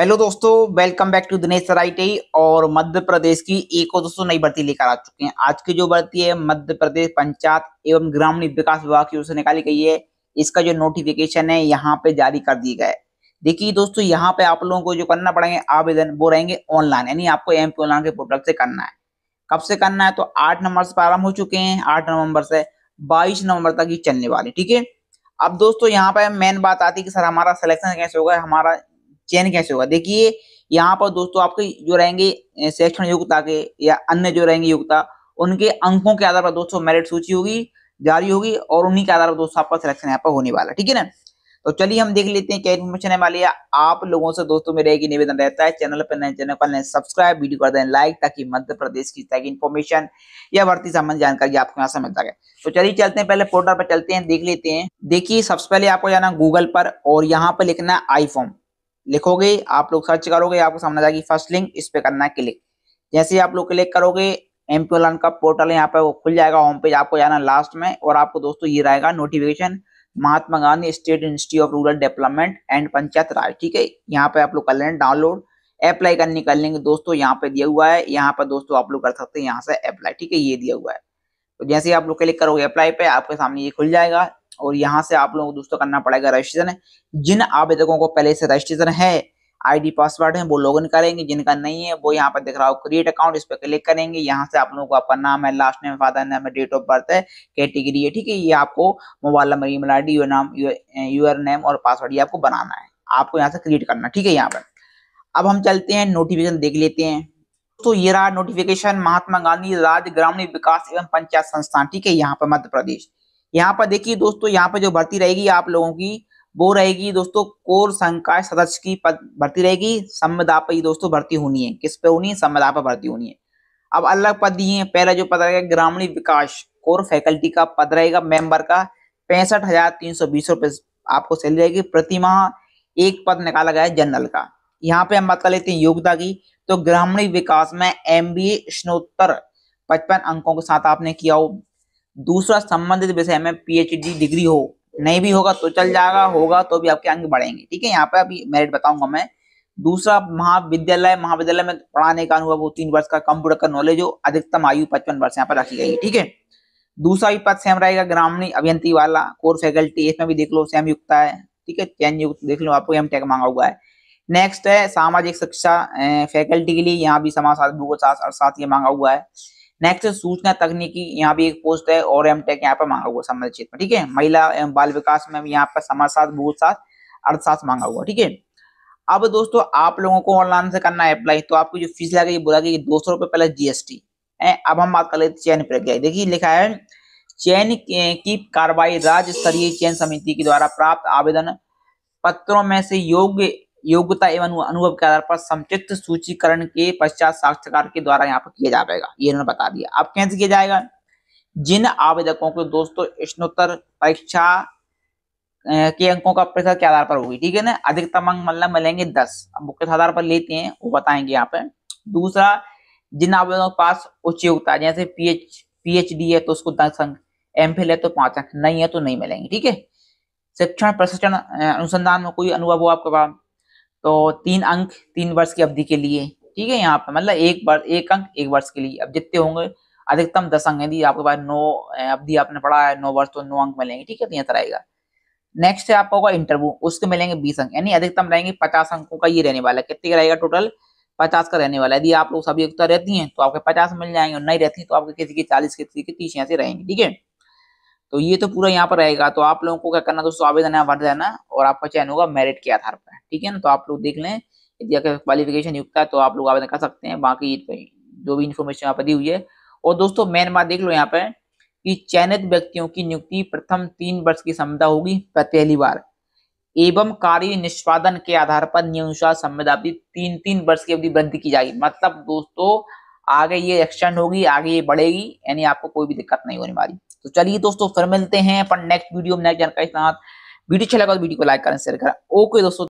hello दोस्तों welcome back to Dinesh सराइटी और मध्य प्रदेश की एक और दोस्तों नई भर्ती लेकर आ चुके हैं आज की जो भर्ती है मध्य प्रदेश पंचायत एवं ग्रामीण विकास विभाग की ओर से निकाली गई है इसका जो नोटिफिकेशन है यहाँ पे जारी कर दिया गया है देखिए दोस्तों यहाँ पे आप लोगों को जो करना पड़ेंगे आवेदन वो रहेंगे ऑनलाइन यानी आपको एम ऑनलाइन के पोर्टल से करना है कब से करना है तो आठ नंबर से प्रारंभ हो चुके हैं आठ नवम्बर से बाईस नवम्बर तक ये चलने वाली ठीक है अब दोस्तों यहाँ पे मेन बात आती है कि सर हमारा सिलेक्शन कैसे होगा हमारा चयन कैसे होगा देखिए यहाँ पर दोस्तों आपके जो रहेंगे शैक्षण योग्यता के या अन्य जो रहेंगे योग्यता उनके अंकों के आधार पर दोस्तों मेरिट सूची होगी जारी होगी और उन्हीं के आधार पर दोस्तों आपका सिलेक्शन यहाँ पर होने वाला ठीक है ना तो चलिए हम देख लेते हैं क्या इन्फॉर्मेशन है मालिया आप लोगों से दोस्तों में एक निवेदन रहता है चैनल पर नए चैनल पर नए सब्सक्राइब वीडियो कर दें लाइक ताकि मध्य प्रदेश की ताकि इन्फॉर्मेशन या भर्ती संबंधी जानकारी आपको यहाँ से मिलता है तो चलिए चलते हैं पहले पोर्टल पर चलते हैं देख लेते हैं देखिए सबसे पहले आपको जाना गूगल पर और यहाँ पर लिखना आई फॉर्म लिखोगे आप लोग सर्च करोगे आपको सामने जाएगी फर्स्ट लिंक इस पे करना है क्लिक जैसे ही आप लोग क्लिक करोगे एम पी ऑनलाइन का पोर्टल यहाँ पे वो खुल जाएगा होम पेज आपको जाना लास्ट में और आपको दोस्तों ये रहेगा notification Mahatma Gandhi state institute of rural development and panchayat raj ठीक है यहाँ पे आप लोग कर लेंगे डाउनलोड अप्लाई करने कर लेंगे दोस्तों यहाँ पे दिया हुआ है यहाँ पर दोस्तों आप लोग कर सकते हैं यहाँ से अप्लाई ठीक है ये दिया हुआ है तो जैसे ही आप लोग क्लिक करोगे अप्लाई पे आपके सामने ये खुल जाएगा और यहाँ से आप लोगों को दोस्तों करना पड़ेगा रजिस्ट्रेशन जिन आवेदकों को पहले से रजिस्ट्रेशन है आईडी पासवर्ड है वो लॉग इन करेंगे जिनका नहीं है वो यहाँ पर दिख रहा हो क्रिएट अकाउंट इस पर क्लिक करेंगे यहाँ से आप लोगों को अपना नाम है लास्ट नेम फादर नेम है डेट ऑफ बर्थ है कैटेगरी है ठीक है ये आपको mobile number email I D नाम यूर नेम और पासवर्ड ये आपको बनाना है आपको यहाँ से क्रिएट करना ठीक है यहाँ पर अब हम चलते हैं नोटिफिकेशन देख लेते हैं तो ये रहा नोटिफिकेशन महात्मा गांधी राज्य ग्रामीण विकास एवं पंचायत संस्थान ठीक है यहाँ पर मध्य प्रदेश यहाँ पर देखिए दोस्तों यहाँ पर जो भर्ती रहेगी आप लोगों की वो रहेगी दोस्तों कोर संकाय सदस्य की पद भर्ती रहेगी संविदा पर दोस्तों भर्ती होनी है किस पे होनी है संविदा पर भर्ती होनी है अब अलग पद दिए हैं पहला जो पद रहेगा ग्रामीण विकास कोर फैकल्टी का पद रहेगा मेंबर का पैंसठ हजार तीन सौ बीस रुपए आपको सैलरी रहेगी प्रतिमा एक पद निकाला गया है जनरल का यहाँ पे हम बात कर लेते हैं योग्यता की तो ग्रामीण विकास में एम बी स्नोत्तर पचपन अंकों के साथ आपने किया हो दूसरा संबंधित विषय में पीएचडी डिग्री हो नहीं भी होगा तो चल जाएगा होगा तो भी आपके अंक बढ़ेंगे ठीक है यहाँ पे अभी मेरिट बताऊंगा मैं दूसरा महाविद्यालय महाविद्यालय में पढ़ाने का अनुभव हो तीन वर्ष का कंप्यूटर का नॉलेज हो अधिकतम आयु पचपन वर्ष यहाँ पर रखी गई ठीक है दूसरा भी पद सेम रहेगा ग्रामीण अभियंती वाला कोर फैकल्टी इसमें भी देख लो सेम युक्त है ठीक है चैन युक्त देख लो आपको एम टेक मांगा हुआ है नेक्स्ट है सामाजिक शिक्षा फैकल्टी के लिए यहाँ भी समाज शास्त्र भूगोल शास्त्र अर्थशास्त्र ये मांगा हुआ है नेक्स्ट सूचना तकनीकी यहाँ भी एक पोस्ट है और एम टेक यहाँ पर मांगा हुआ समाज क्षेत्र में ठीक है महिला एवं बाल विकास में यहाँ पर समाज साथ भूत साथ अर्थशास्त्र मांगा हुआ ठीक है अब दोस्तों आप लोगों को ऑनलाइन से करना है अप्लाई तो आपको जो फीस लगेगी बोला गया दो सौ रुपये पहले जीएसटी है अब हम बात कर लेते चयन प्रक्रिया देखिए लिखा है चयन की कार्रवाई राज्य स्तरीय चयन समिति के द्वारा प्राप्त आवेदन पत्रों में से योग्य योग्यता एवं अनुभव के आधार पर समुचित सूचीकरण के पश्चात साक्षात्कार के द्वारा यहाँ पर किया जाएगा ये उन्होंने बता दिया अब कैसे किया जाएगा जिन आवेदकों को दोस्तों स्नोत्तर परीक्षा के अंकों का प्रतिशत के आधार पर होगी ठीक है ना अधिकतम अंक मतलब मिलेंगे दस अब मुख्य आधार पर लेते हैं वो बताएंगे यहाँ पे दूसरा जिन आवेदकों के पास उच्च योग्यता जैसे पीएच पीएचडी है तो उसको दस अंक एम फिल है तो पांच अंक नहीं है तो नहीं मिलेंगे ठीक है शिक्षण प्रशिक्षण अनुसंधान में कोई अनुभव हो आपके पास तो तीन अंक तीन वर्ष की अवधि के लिए ठीक है यहाँ पे मतलब एक बार एक अंक एक वर्ष के लिए अब जितने होंगे अधिकतम दस अंक यदि आपके पास नौ अवधि आपने पढ़ा है नौ वर्ष तो नौ अंक मिलेंगे ठीक है तो यहाँ आएगा नेक्स्ट है आपका होगा इंटरव्यू उसके मिलेंगे बीस अंक यानी अधिकतम रहेंगे पचास अंकों का ये रहने वाला है कितने का रहेगा टोटल पचास का रहने वाला है यदि आप लोग सभी उत्तर रहती हैं तो आपके पचास मिल जाएंगे और नहीं रहती तो आपके किसी की चालीस किसी की तीस यहाँ से रहेंगे ठीक है तो ये तो पूरा यहाँ पर रहेगा तो आप लोगों को क्या करना दोस्तों आवेदन यहाँ भर देना और आपका चयन होगा मेरिट के आधार पर ठीक है ना तो आप लोग देख लें यदि अगर क्वालिफिकेशन युक्त है तो आप लोग आवेदन कर सकते हैं बाकी तो जो भी इन्फॉर्मेशन यहाँ पर दी हुई है और दोस्तों मेन बात देख लो यहाँ पर कि चयनित व्यक्तियों की नियुक्ति प्रथम तीन वर्ष की क्षमता होगी पहली बार एवं कार्य निष्पादन के आधार पर नियमानुसार संविदा अवधि तीन तीन वर्ष की अवधि वृद्धि की जाएगी मतलब दोस्तों आगे ये एक्सटेंड होगी आगे ये बढ़ेगी यानी आपको कोई भी दिक्कत नहीं होने वाली तो चलिए दोस्तों फिर मिलते हैं अपन नेक्स्ट वीडियो में नेक्स्ट जानकारी के साथ वीडियो अच्छा लगा तो वीडियो को लाइक करें शेयर करें ओके दोस्तों